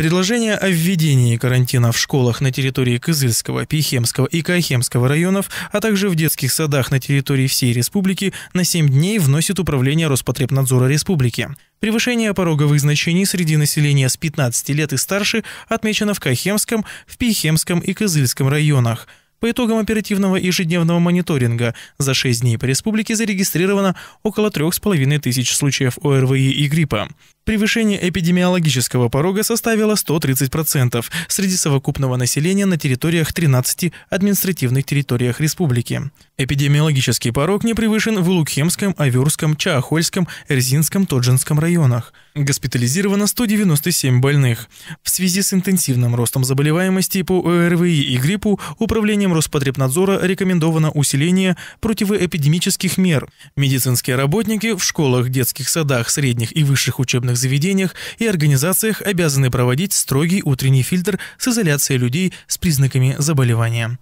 Предложение о введении карантина в школах на территории Кызыльского, Пихемского и Кайхемского районов, а также в детских садах на территории всей республики на 7 дней вносит Управление Роспотребнадзора республики. Превышение пороговых значений среди населения с 15 лет и старше отмечено в Кайхемском, в Пихемском и Кызыльском районах – по итогам оперативного ежедневного мониторинга за 6 дней по республике зарегистрировано около 3,5 тысяч случаев ОРВИ и гриппа. Превышение эпидемиологического порога составило 130% среди совокупного населения на территориях 13 административных территориях республики. Эпидемиологический порог не превышен в Лукхемском, Аверском, Чаохольском, Эрзинском, Тоджинском районах. Госпитализировано 197 больных. В связи с интенсивным ростом заболеваемости по ОРВИ и гриппу управлением Управлением Роспотребнадзора рекомендовано усиление противоэпидемических мер. Медицинские работники в школах, детских садах, средних и высших учебных заведениях и организациях обязаны проводить строгий утренний фильтр с изоляцией людей с признаками заболевания.